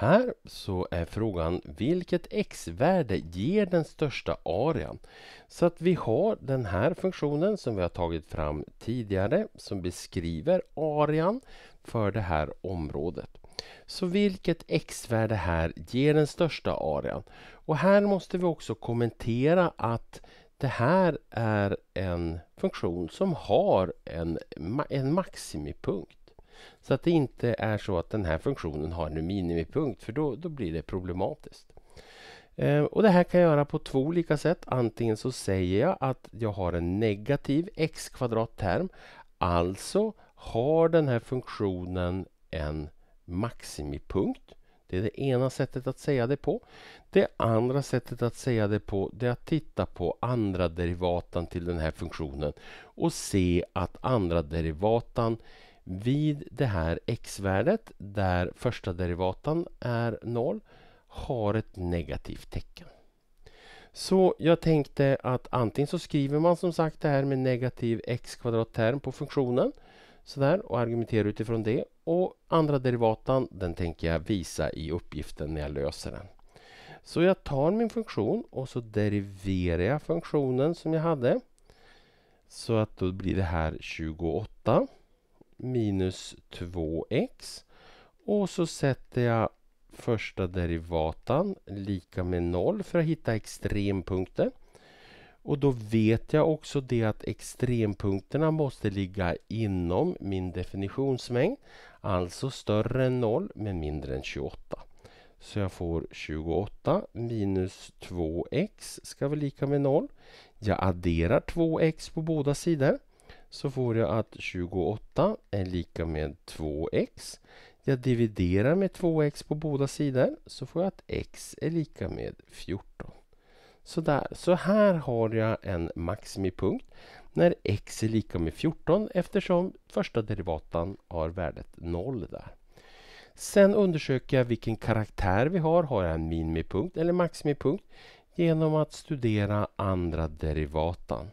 Här så är frågan vilket x-värde ger den största arean? Så att vi har den här funktionen som vi har tagit fram tidigare som beskriver arean för det här området. Så vilket x-värde här ger den största arean? Och här måste vi också kommentera att det här är en funktion som har en, en maximipunkt. Så att det inte är så att den här funktionen har en minimipunkt för då, då blir det problematiskt. Eh, och Det här kan jag göra på två olika sätt. Antingen så säger jag att jag har en negativ x kvadratterm. Alltså har den här funktionen en maximipunkt. Det är det ena sättet att säga det på. Det andra sättet att säga det på det är att titta på andra derivatan till den här funktionen och se att andra derivatan vid det här x-värdet, där första derivatan är noll, har ett negativt tecken. Så jag tänkte att antingen så skriver man som sagt det här med negativ x kvadratterm på funktionen sådär, och argumenterar utifrån det. Och andra derivatan den tänker jag visa i uppgiften när jag löser den. Så jag tar min funktion och så deriverar jag funktionen som jag hade. Så att då blir det här 28 minus 2x. Och så sätter jag första derivatan lika med 0 för att hitta extrempunkter. Och då vet jag också det att extrempunkterna måste ligga inom min definitionsmängd. Alltså större än 0 men mindre än 28. Så jag får 28 minus 2x ska vara lika med 0. Jag adderar 2x på båda sidor så får jag att 28 är lika med 2x. Jag dividerar med 2x på båda sidor så får jag att x är lika med 14. Så, där. så här har jag en maximipunkt när x är lika med 14 eftersom första derivatan har värdet 0 där. Sen undersöker jag vilken karaktär vi har. Har jag en minimipunkt eller maximipunkt? Genom att studera andra derivatan.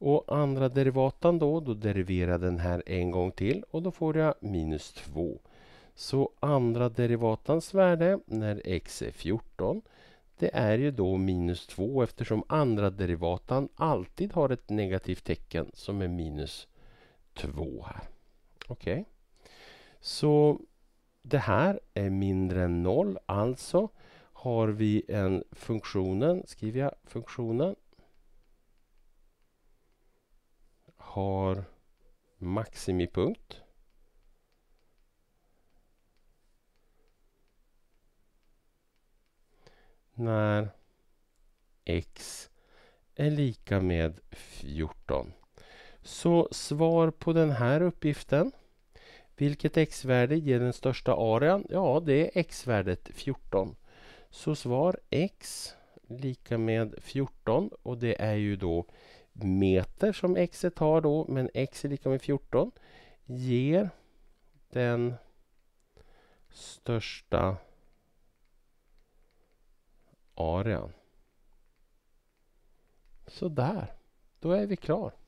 Och andra derivatan då, då deriverar den här en gång till och då får jag minus 2. Så andra derivatans värde när x är 14 det är ju då minus 2 eftersom andra derivatan alltid har ett negativt tecken som är minus 2 här. Okej. Okay. Så det här är mindre än 0 alltså har vi en funktionen, skriver jag funktionen har maximipunkt. När x är lika med 14. Så svar på den här uppgiften. Vilket x-värde ger den största arean? Ja, det är x-värdet 14. Så svar x lika med 14 och det är ju då meter som x har då, men x är lika med 14 ger den största arean. Sådär. då är vi klara.